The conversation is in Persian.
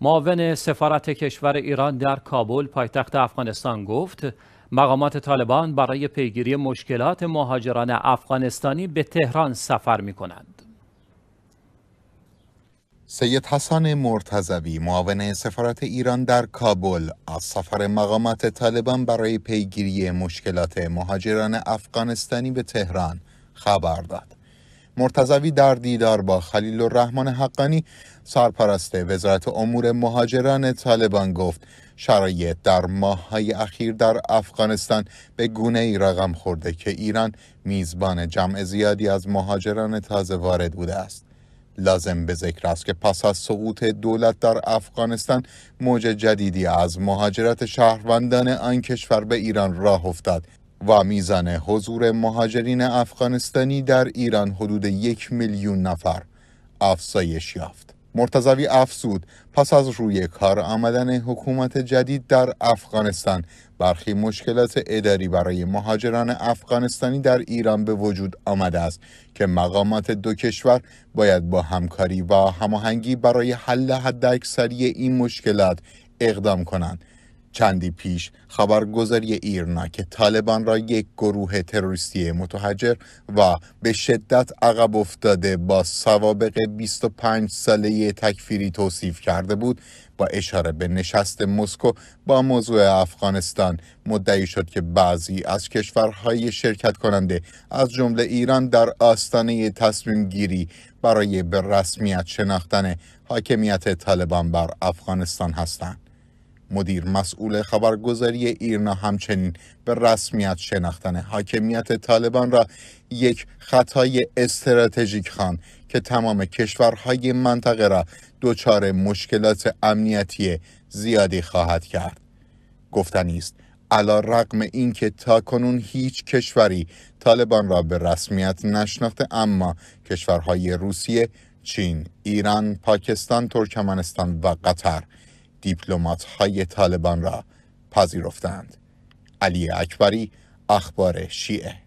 معاون سفارت کشور ایران در کابل پایتخت افغانستان گفت مقامات طالبان برای پیگیری مشکلات مهاجران افغانستانی به تهران سفر می کنند. سید حسن مرتزوی معاون سفارت ایران در کابل از سفر مقامات طالبان برای پیگیری مشکلات مهاجران افغانستانی به تهران خبر داد. مرتزوی در دیدار با خلیل الرحمن حقانی سرپرست وزارت امور مهاجران طالبان گفت شرایط در ماههای اخیر در افغانستان به گونه ای رقم خورده که ایران میزبان جمع زیادی از مهاجران تازه وارد بوده است. لازم به ذکر است که پس از سقوط دولت در افغانستان موج جدیدی از مهاجرت شهروندان آن کشور به ایران راه افتاد و میزان حضور مهاجرین افغانستانی در ایران حدود یک میلیون نفر افزایش یافت. مرتضوی افزود پس از روی کار آمدن حکومت جدید در افغانستان برخی مشکلات اداری برای مهاجران افغانستانی در ایران به وجود آمده است که مقامات دو کشور باید با همکاری و هماهنگی برای حل حداکثری این مشکلات اقدام کنند چندی پیش خبرگزاری ایرنا که طالبان را یک گروه تروریستی متحجر و به شدت عقب افتاده با سوابق 25 ساله تکفیری توصیف کرده بود با اشاره به نشست مسکو با موضوع افغانستان مدعی شد که بعضی از کشورهای شرکت کننده از جمله ایران در آستانه تصمیم گیری برای به رسمیت شناختن حاکمیت طالبان بر افغانستان هستند. مدیر مسئول خبرگزاری ایرنا همچنین به رسمیت شناختن حاکمیت طالبان را یک خطای استراتژیک خان که تمام کشورهای منطقه را دچار مشکلات امنیتی زیادی خواهد کرد گفتنی است علا رقم این که تا کنون هیچ کشوری طالبان را به رسمیت نشناخته اما کشورهای روسیه، چین، ایران، پاکستان، ترکمنستان و قطر دیپلمات های طالبان را پذیرفتند. علی اکبری اخبار شیعه